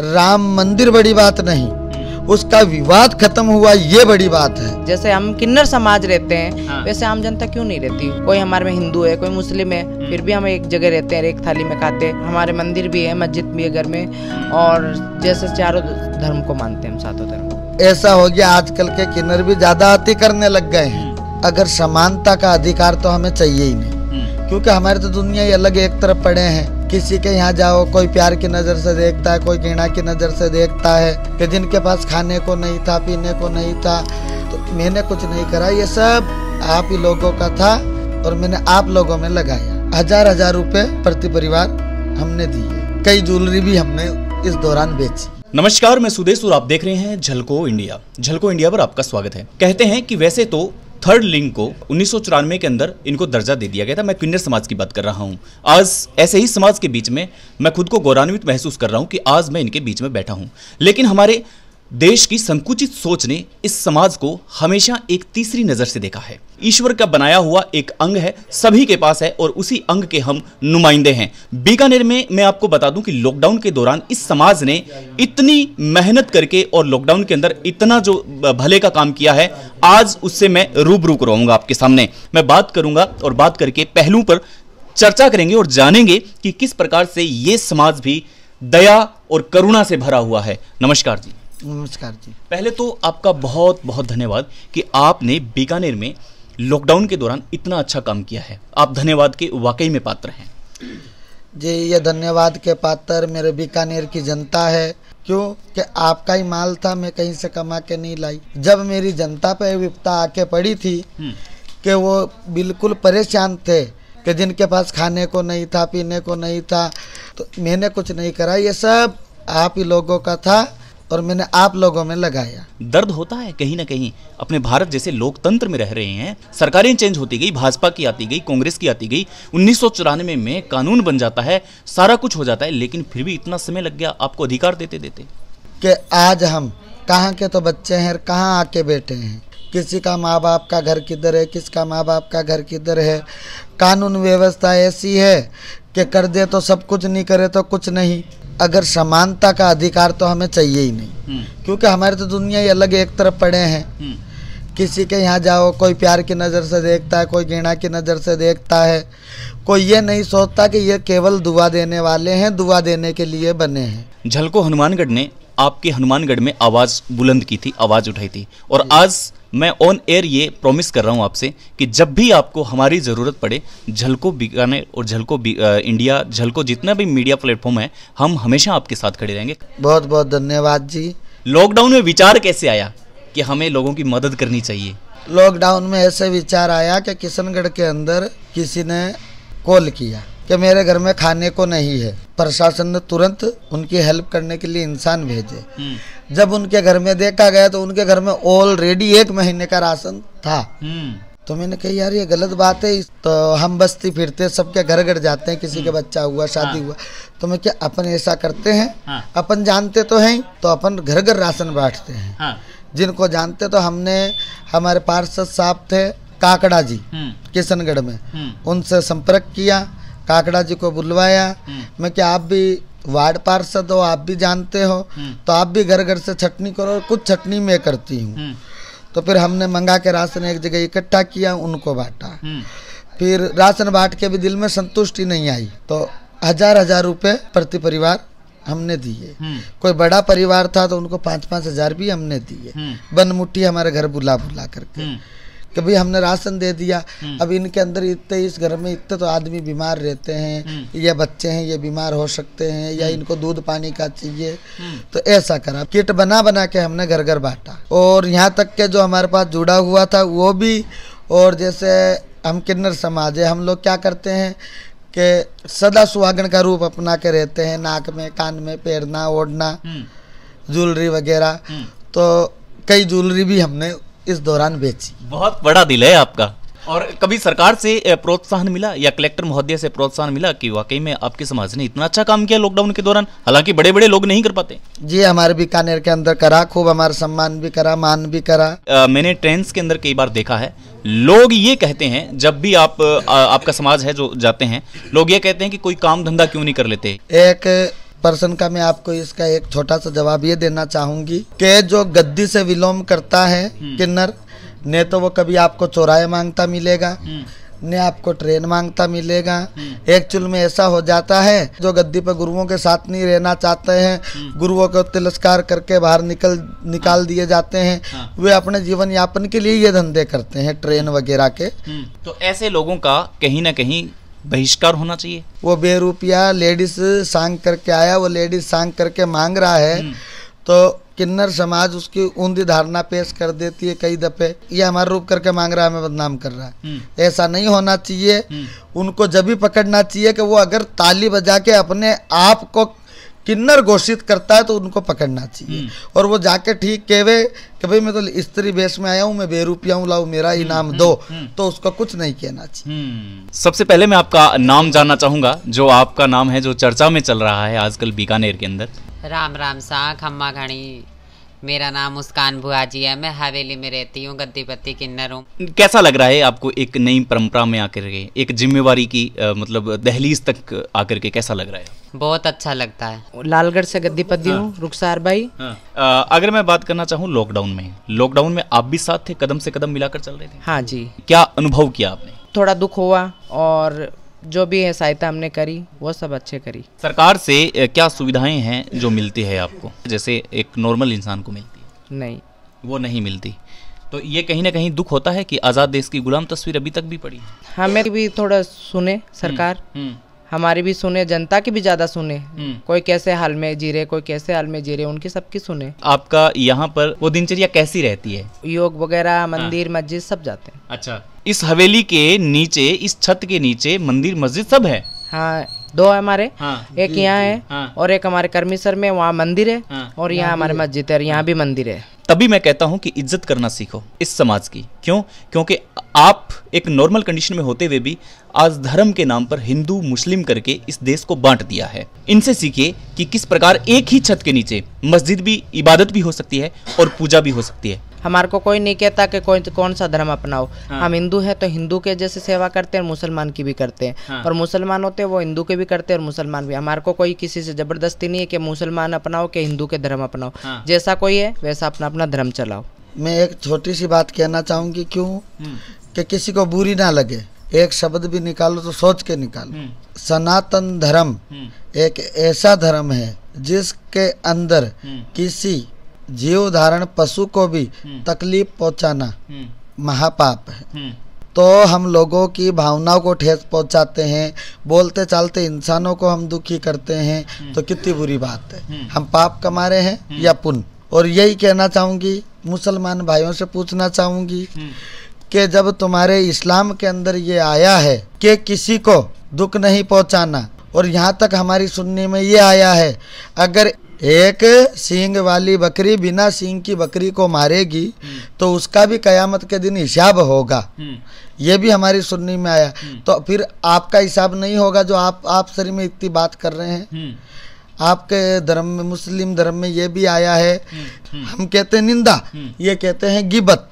राम मंदिर बड़ी बात नहीं हम्म। उसका विवाद खत्म हुआ ये बड़ी बात है जैसे हम किन्नर समाज रहते हैं हाँ। वैसे आम जनता क्यों नहीं रहती कोई हमारे में हिंदू है कोई मुस्लिम है हम्म। फिर भी हम एक जगह रहते हैं एक थाली में खाते हैं हमारे मंदिर भी है मस्जिद भी है घर में और जैसे चारों धर्म को मानते हैं हम सातों धर्म ऐसा हो गया आजकल के किन्नर भी ज्यादा अति करने लग गए हैं हम्म। अगर समानता का अधिकार तो हमें चाहिए ही नहीं क्योंकि हमारे तो दुनिया ही अलग एक तरफ पड़े हैं किसी के यहाँ जाओ कोई प्यार की नज़र से देखता है कोई घृणा की नज़र से देखता है कि जिनके पास खाने को नहीं था पीने को नहीं था तो मैंने कुछ नहीं करा ये सब आप ही लोगों का था और मैंने आप लोगों में लगाया हजार हजार रुपए प्रति परिवार हमने दिए कई ज्वेलरी भी हमने इस दौरान बेची नमस्कार मैं सुदेश और आप देख रहे हैं झलको इंडिया झलको इंडिया पर आपका स्वागत है कहते हैं कि वैसे तो थर्ड लिंग को उन्नीस के अंदर इनको दर्जा दे दिया गया था मैं किन्नर समाज की बात कर रहा हूँ आज ऐसे ही समाज के बीच में मैं खुद को गौरवान्वित महसूस कर रहा हूँ कि आज मैं इनके बीच में बैठा हूँ लेकिन हमारे देश की संकुचित सोच ने इस समाज को हमेशा एक तीसरी नज़र से देखा है ईश्वर का बनाया हुआ एक अंग है सभी के पास है और उसी अंग के हम नुमाइंदे हैं बीकानेर में मैं आपको बता दूं कि लॉकडाउन के दौरान इस समाज ने इतनी मेहनत करके और लॉकडाउन के अंदर इतना जो भले का काम किया है आज उससे मैं रूबरू कराऊंगा आपके सामने मैं बात करूंगा और बात करके पहलू पर चर्चा करेंगे और जानेंगे कि किस प्रकार से ये समाज भी दया और करुणा से भरा हुआ है नमस्कार जी नमस्कार जी पहले तो आपका बहुत बहुत धन्यवाद कि आपने बीकानेर में लॉकडाउन के दौरान इतना अच्छा काम किया है आप धन्यवाद के वाकई में पात्र हैं जी ये धन्यवाद के पात्र मेरे बीकानेर की जनता है क्यों कि आपका ही माल था मैं कहीं से कमा के नहीं लाई जब मेरी जनता पे विपता आके पड़ी थी हम्म। कि वो बिल्कुल परेशान थे कि जिनके पास खाने को नहीं था पीने को नहीं था तो मैंने कुछ नहीं करा ये सब आप ही लोगों का था और मैंने आप लोगों में लगाया दर्द होता है कहीं ना कहीं अपने भारत जैसे लोकतंत्र में रह रहे हैं सरकारें चेंज होती गई भाजपा की आती गई कांग्रेस की आती गई उन्नीस में, में कानून बन जाता है सारा कुछ हो जाता है लेकिन फिर भी इतना समय लग गया आपको अधिकार देते देते कि आज हम कहाँ के तो बच्चे हैं और कहाँ आके बैठे हैं किसी का माँ बाप का घर किधर है किसका माँ बाप का घर किधर है कानून व्यवस्था ऐसी है कि कर दे तो सब कुछ नहीं करे तो कुछ नहीं अगर समानता का अधिकार तो हमें चाहिए ही नहीं हम्म। क्योंकि हमारे तो दुनिया ही अलग एक तरफ पड़े हैं हम्म। किसी के यहाँ जाओ कोई प्यार की नज़र से देखता है कोई घृणा की नज़र से देखता है कोई ये नहीं सोचता कि ये केवल दुआ देने वाले हैं दुआ देने के लिए बने हैं झलको हनुमानगढ़ ने आपके हनुमानगढ़ में आवाज़ बुलंद की थी आवाज़ उठाई थी और आज मैं ऑन एयर ये प्रॉमिस कर रहा हूँ आपसे कि जब भी आपको हमारी ज़रूरत पड़े झलको बीकानेर और झलको इंडिया झलको जितना भी मीडिया प्लेटफॉर्म है हम हमेशा आपके साथ खड़े रहेंगे बहुत बहुत धन्यवाद जी लॉकडाउन में विचार कैसे आया कि हमें लोगों की मदद करनी चाहिए लॉकडाउन में ऐसे विचार आया कि किशनगढ़ के अंदर किसी ने कॉल किया कि मेरे घर में खाने को नहीं है प्रशासन ने तुरंत उनकी हेल्प करने के लिए इंसान भेजे हम्म। जब उनके घर में देखा गया तो उनके घर में ऑलरेडी एक महीने का राशन था हम्म। तो मैंने कही यार ये गलत बात है तो हम बस्ती फिरते सबके घर घर जाते हैं किसी के हम्म। बच्चा हुआ शादी हाँ। हुआ तो मैं क्या अपन ऐसा करते हैं हाँ। अपन जानते तो हैं तो अपन घर घर राशन बांटते हैं हाँ। जिनको जानते तो हमने हमारे पार्षद साहब थे काकड़ा जी हम्म। किशनगढ़ में उनसे संपर्क किया काकड़ा जी को बुलवाया मैं क्या आप भी वार्ड पार्षद हो आप भी जानते हो हम्म। तो आप भी घर घर से छटनी करो कुछ छटनी मैं करती हूँ हम्म। तो फिर हमने मंगा के राशन एक जगह इकट्ठा किया उनको बांटा हम्म। फिर राशन बांट के भी दिल में संतुष्टि नहीं आई तो हजार हजार रुपए प्रति परिवार हमने दिए कोई बड़ा परिवार था तो उनको पांच पांच हजार भी हमने दिए मुट्ठी हमारे घर बुला बुला करके कभी हमने राशन दे दिया हम्म। अब इनके अंदर इतने इस घर में इतने तो आदमी बीमार रहते हैं हम्म। ये बच्चे हैं ये बीमार हो सकते हैं या हम्म। इनको दूध पानी का चाहिए तो ऐसा करा किट बना बना के हमने घर घर बांटा और यहाँ तक के जो हमारे पास जुड़ा हुआ था वो भी और जैसे हम किन्नर समाज है हम लोग क्या करते हैं कि सदा सुहागन का रूप अपना के रहते हैं नाक में कान में पैरना ओढ़ना ज्वेलरी वगैरह तो कई ज्वेलरी भी हमने इस दौरान बेची बहुत बड़ा दिल है आपका और कभी सरकार से प्रोत्साहन मिला या कलेक्टर महोदय से प्रोत्साहन मिला कि वाकई में आपके समाज ने इतना अच्छा काम किया लॉकडाउन के दौरान हालांकि बड़े बड़े लोग नहीं कर पाते जी हमारे बीकानेर के अंदर करा खूब हमारा सम्मान भी करा मान भी करा आ, मैंने ट्रेन के अंदर कई बार देखा है लोग ये कहते हैं जब भी आप आ, आपका समाज है जो जाते हैं लोग ये कहते हैं कि कोई काम धंधा क्यों नहीं कर लेते एक पर्सन का मैं आपको इसका एक छोटा सा जवाब ये देना चाहूंगी कि जो गद्दी से विलोम करता है हम्म। किन्नर ने तो वो कभी आपको चौराहे मांगता मिलेगा हम्म। ने आपको ट्रेन मांगता मिलेगा हम्म। एक चुल में ऐसा हो जाता है जो गद्दी पर गुरुओं के साथ नहीं रहना चाहते हैं गुरुओं को तिलस्कार करके बाहर निकल निकाल हाँ। दिए जाते हैं हाँ। वे अपने जीवन यापन के लिए ये धंधे करते हैं ट्रेन वगैरह के तो ऐसे लोगों का कहीं ना कहीं बहिष्कार होना चाहिए वो बेरूपिया लेडीज सांग करके आया वो लेडीज सांग करके मांग रहा है हम्म। तो किन्नर समाज उसकी ऊंधी धारणा पेश कर देती है कई दफे ये हमारा रूप करके मांग रहा है हमें बदनाम कर रहा है हम्म। ऐसा नहीं होना चाहिए हम्म। उनको जब भी पकड़ना चाहिए कि वो अगर ताली बजा के अपने आप को किन्नर घोषित करता है तो उनको पकड़ना चाहिए हम्म। और वो जाके ठीक कहे कि भाई मैं तो स्त्री वेश में आया हूँ मैं बेरूपिया हूँ लाऊ मेरा ही हम्म, नाम हम्म, दो तो उसको कुछ नहीं कहना चाहिए सबसे पहले मैं आपका नाम जानना चाहूंगा जो आपका नाम है जो चर्चा में चल रहा है आजकल बीकानेर के अंदर राम राम सा खम्मा घड़ी मेरा नाम मुस्कान जी है मैं हवेली में रहती हूँ गद्दीपत्ती किन्नर हूँ कैसा लग रहा है आपको एक नई परंपरा में आकर के एक जिम्मेवारी की आ, मतलब दहलीज तक आकर के कैसा लग रहा है बहुत अच्छा लगता है लालगढ़ से गद्दीपति हाँ। हूँ हाँ। रुखसार भाई हाँ। आ, अगर मैं बात करना चाहूँ लॉकडाउन में लॉकडाउन में आप भी साथ थे कदम से कदम मिलाकर चल रहे थे हाँ जी क्या अनुभव किया आपने थोड़ा दुख हुआ और जो भी है सहायता हमने करी वो सब अच्छे करी सरकार से क्या सुविधाएं हैं जो मिलती है आपको जैसे एक नॉर्मल इंसान को मिलती है नहीं वो नहीं मिलती तो ये कहीं ना कहीं दुख होता है कि आज़ाद देश की गुलाम तस्वीर अभी तक भी पड़ी हमें भी थोड़ा सुने सरकार हम्म, हम्म। हमारी भी सुने जनता की भी ज्यादा सुने हम्म। कोई कैसे हाल में जी रहे कोई कैसे हाल में जी रहे उनकी सबकी सुने आपका यहाँ पर वो दिनचर्या कैसी रहती है योग वगैरह हाँ। मंदिर मस्जिद सब जाते हैं अच्छा इस हवेली के नीचे इस छत के नीचे मंदिर मस्जिद सब है हाँ दो है हमारे हाँ, एक यहाँ है हाँ, और एक हमारे कर्मी सर में वहाँ मंदिर है हाँ, और यहाँ हमारे मस्जिद है और यहाँ भी मंदिर है तभी मैं कहता हूँ कि इज्जत करना सीखो इस समाज की क्यों क्योंकि आप एक नॉर्मल कंडीशन में होते हुए भी आज धर्म के नाम पर हिंदू मुस्लिम करके इस देश को बांट दिया है इनसे सीखिए कि किस प्रकार एक ही छत के नीचे मस्जिद भी इबादत भी हो सकती है और पूजा भी हो सकती है हमारे को कोई नहीं कहता कि कोई कौन सा धर्म अपनाओ हाँ। हम हिंदू हैं तो हिंदू के जैसे सेवा करते हैं मुसलमान की भी करते हैं हाँ। और मुसलमान होते हैं वो हिंदू के भी करते हैं और मुसलमान भी हमारे को कोई किसी से जबरदस्ती नहीं है कि मुसलमान अपनाओ कि हिंदू के धर्म अपनाओ हाँ। जैसा कोई है वैसा अपना अपना धर्म चलाओ मैं एक छोटी सी बात कहना चाहूंगी क्यों हम्म। कि किसी को बुरी ना लगे एक शब्द भी निकालो तो सोच के निकालो हम्म। सनातन धर्म हम्म। एक ऐसा धर्म है जिसके अंदर किसी जीव धारण पशु को भी हम्म। तकलीफ पहुंचाना हम्म। महापाप है हम्म। तो हम लोगों की भावनाओं को ठेस पहुंचाते हैं बोलते चालते इंसानों को हम दुखी करते हैं तो कितनी बुरी बात है हम पाप कमा रहे हैं या पुण्य और यही कहना चाहूंगी मुसलमान भाइयों से पूछना चाहूंगी कि जब तुम्हारे इस्लाम के अंदर ये आया है कि किसी को दुख नहीं पहुंचाना और यहाँ तक हमारी सुनने में ये आया है अगर एक सींग वाली बकरी बिना सींग की बकरी को मारेगी हम्म। तो उसका भी कयामत के दिन हिसाब होगा हम्म। ये भी हमारी सुनने में आया हम्म। तो फिर आपका हिसाब नहीं होगा जो आप आप सर में इतनी बात कर रहे हैं आपके धर्म में मुस्लिम धर्म में ये भी आया है हम कहते हैं निंदा ये कहते हैं गिबत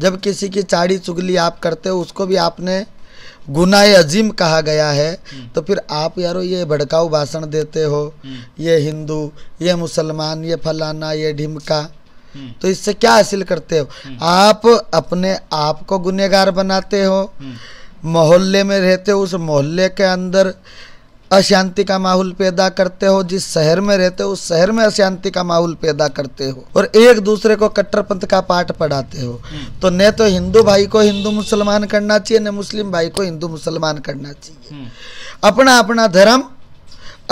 जब किसी की चाड़ी चुगली आप करते हो उसको भी आपने गुना अजीम कहा गया है हम्म। तो फिर आप यारो ये भड़काऊ भाषण देते हो हम्म। ये हिंदू ये मुसलमान ये फलाना ये ढिमका हम्म। तो इससे क्या हासिल करते हो आप अपने आप को गुनेगार बनाते हो मोहल्ले में रहते हो उस मोहल्ले के अंदर अशांति का माहौल पैदा करते हो जिस शहर में रहते हो उस शहर में अशांति का माहौल पैदा करते हो और एक दूसरे को कट्टरपंथ का पाठ पढ़ाते हो तो न तो हिंदू भाई को हिंदू मुसलमान करना चाहिए न मुस्लिम भाई को हिंदू मुसलमान करना चाहिए हम्म। अपना अपना धर्म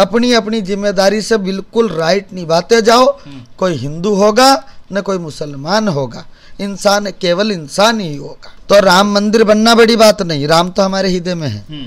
अपनी अपनी जिम्मेदारी से बिल्कुल राइट निभाते जाओ हम्म। कोई हिंदू होगा न कोई मुसलमान होगा इंसान केवल इंसान ही होगा तो राम मंदिर बनना बड़ी बात नहीं राम तो हमारे हृदय में है हम्म।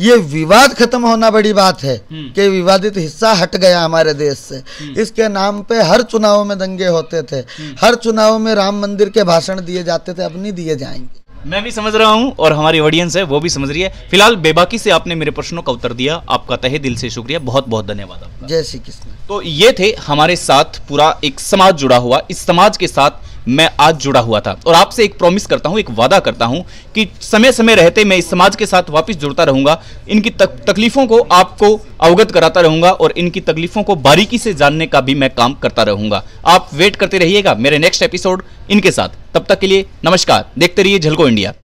ये विवाद खत्म होना बड़ी बात है हम्म। कि विवादित हिस्सा हट गया हमारे देश से हम्म। इसके नाम पे हर चुनाव में दंगे होते थे हम्म। हर चुनाव में राम मंदिर के भाषण दिए जाते थे अब नहीं दिए जाएंगे मैं भी समझ रहा हूँ और हमारी ऑडियंस है वो भी समझ रही है फिलहाल बेबाकी से आपने मेरे प्रश्नों का उत्तर दिया आपका तहे दिल से शुक्रिया बहुत बहुत धन्यवाद जय श्री कृष्ण तो ये थे हमारे साथ पूरा एक समाज जुड़ा हुआ इस समाज के साथ मैं आज जुड़ा हुआ था और आपसे एक प्रॉमिस करता हूँ एक वादा करता हूँ कि समय समय रहते मैं इस समाज के साथ वापस जुड़ता रहूँगा इनकी तक, तकलीफ़ों को आपको अवगत कराता रहूँगा और इनकी तकलीफ़ों को बारीकी से जानने का भी मैं काम करता रहूँगा आप वेट करते रहिएगा मेरे नेक्स्ट एपिसोड इनके साथ तब तक के लिए नमस्कार देखते रहिए झलको इंडिया